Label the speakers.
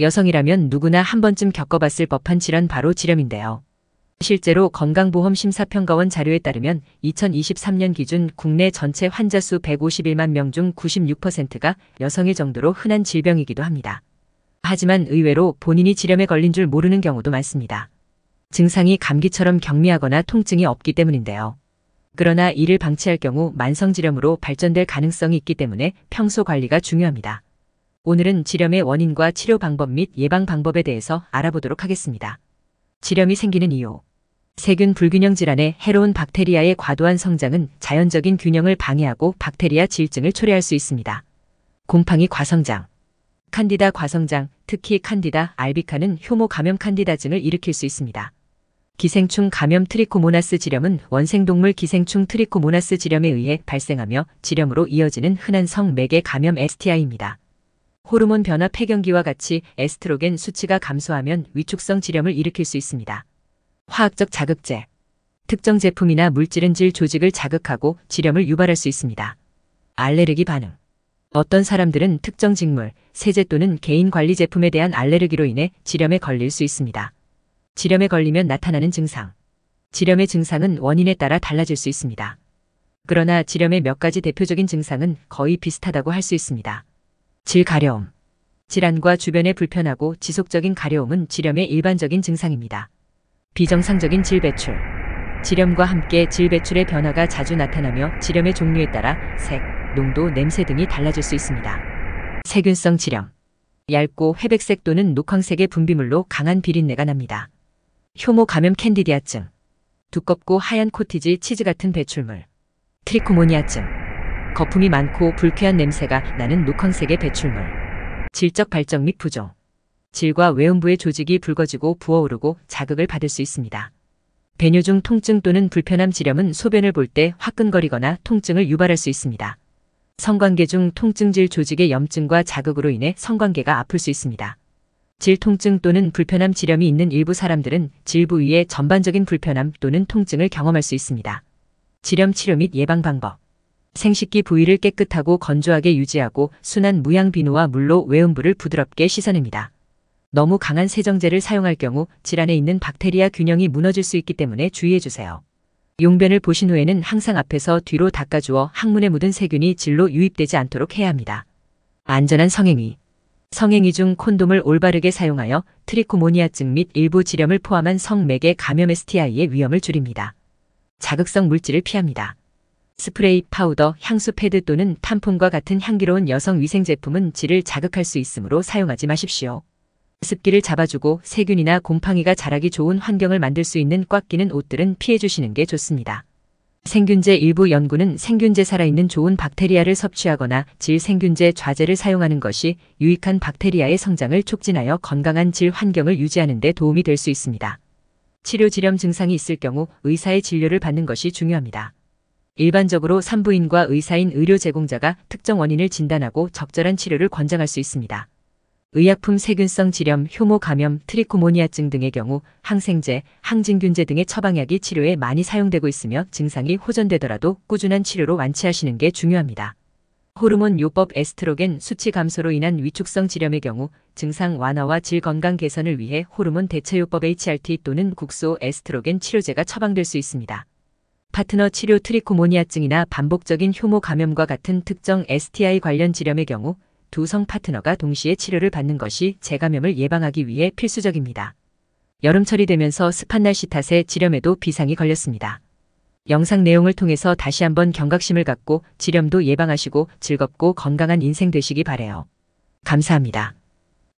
Speaker 1: 여성이라면 누구나 한 번쯤 겪어봤을 법한 질환 바로 질염인데요 실제로 건강보험심사평가원 자료에 따르면 2023년 기준 국내 전체 환자 수 151만 명 중 96%가 여성일 정도로 흔한 질병이기도 합니다. 하지만 의외로 본인이 질염에 걸린 줄 모르는 경우도 많습니다. 증상이 감기처럼 경미하거나 통증이 없기 때문인데요. 그러나 이를 방치할 경우 만성질염으로 발전될 가능성이 있기 때문에 평소 관리가 중요합니다. 오늘은 지렴의 원인과 치료 방법 및 예방 방법에 대해서 알아보도록 하겠습니다. 지렴이 생기는 이유 세균 불균형 질환에 해로운 박테리아의 과도한 성장은 자연적인 균형을 방해하고 박테리아 질증을 초래할 수 있습니다. 곰팡이 과성장 칸디다 과성장, 특히 칸디다 알비카는 효모 감염 칸디다증을 일으킬 수 있습니다. 기생충 감염 트리코모나스 지렴은 원생동물 기생충 트리코모나스 지렴에 의해 발생하며 지렴으로 이어지는 흔한 성맥의 감염 STI입니다. 호르몬 변화 폐경기와 같이 에스트로겐 수치가 감소하면 위축성 질염을 일으킬 수 있습니다. 화학적 자극제. 특정 제품이나 물질은 질 조직을 자극하고 질염을 유발할 수 있습니다. 알레르기 반응. 어떤 사람들은 특정 직물, 세제 또는 개인 관리 제품에 대한 알레르기로 인해 질염에 걸릴 수 있습니다. 질염에 걸리면 나타나는 증상. 질염의 증상은 원인에 따라 달라질 수 있습니다. 그러나 질염의 몇 가지 대표적인 증상은 거의 비슷하다고 할 수 있습니다. 질 가려움. 질환과 주변의 불편하고 지속적인 가려움은 질염의 일반적인 증상입니다. 비정상적인 질 배출. 질염과 함께 질 배출의 변화가 자주 나타나며 질염의 종류에 따라 색, 농도, 냄새 등이 달라질 수 있습니다. 세균성 질염. 얇고 회백색 또는 녹황색의 분비물로 강한 비린내가 납니다. 효모 감염 캔디디아증. 두껍고 하얀 코티지 치즈 같은 배출물. 트리코모니아증. 거품이 많고 불쾌한 냄새가 나는 노컨색의 배출물. 질적 발정 및 부종. 질과 외음부의 조직이 붉어지고 부어오르고 자극을 받을 수 있습니다. 배뇨 중 통증 또는 불편함 지렴은 소변을 볼 때 화끈거리거나 통증을 유발할 수 있습니다. 성관계 중 통증질 조직의 염증과 자극으로 인해 성관계가 아플 수 있습니다. 질통증 또는 불편함 지렴이 있는 일부 사람들은 질부위의 전반적인 불편함 또는 통증을 경험할 수 있습니다. 지렴 치료 및 예방 방법 생식기 부위를 깨끗하고 건조하게 유지하고 순한 무향 비누와 물로 외음부를 부드럽게 씻어냅니다. 너무 강한 세정제를 사용할 경우 질환에 있는 박테리아 균형이 무너질 수 있기 때문에 주의해주세요. 용변을 보신 후에는 항상 앞에서 뒤로 닦아주어 항문에 묻은 세균이 질로 유입되지 않도록 해야 합니다. 안전한 성행위 성행위 중 콘돔을 올바르게 사용하여 트리코모니아증 및 일부 질염을 포함한 성맥의 감염 STI의 위험을 줄입니다. 자극성 물질을 피합니다. 스프레이, 파우더, 향수 패드 또는 탄폼과 같은 향기로운 여성 위생 제품은 질을 자극할 수 있으므로 사용하지 마십시오. 습기를 잡아주고 세균이나 곰팡이가 자라기 좋은 환경을 만들 수 있는 꽉 끼는 옷들은 피해주시는 게 좋습니다. 생균제 일부 연구는 생균제 살아있는 좋은 박테리아를 섭취하거나 질 생균제 좌제를 사용하는 것이 유익한 박테리아의 성장을 촉진하여 건강한 질 환경을 유지하는 데 도움이 될 수 있습니다. 치료 지렴 증상이 있을 경우 의사의 진료를 받는 것이 중요합니다. 일반적으로 산부인과 의사인 의료 제공자가 특정 원인을 진단하고 적절한 치료를 권장할 수 있습니다. 의약품 세균성 질염, 효모 감염, 트리코모니아증 등의 경우 항생제, 항진균제 등의 처방약이 치료에 많이 사용되고 있으며 증상이 호전되더라도 꾸준한 치료로 완치하시는 게 중요합니다. 호르몬 요법 에스트로겐 수치 감소로 인한 위축성 질염의 경우 증상 완화와 질 건강 개선을 위해 호르몬 대체요법 HRT 또는 국소 에스트로겐 치료제가 처방될 수 있습니다. 파트너 치료 트리코모니아증이나 반복적인 효모 감염과 같은 특정 STI 관련 질염의 경우 두 성 파트너가 동시에 치료를 받는 것이 재감염을 예방하기 위해 필수적입니다. 여름철이 되면서 습한 날씨 탓에 질염에도 비상이 걸렸습니다. 영상 내용을 통해서 다시 한번 경각심을 갖고 질염도 예방하시고 즐겁고 건강한 인생 되시기 바래요. 감사합니다.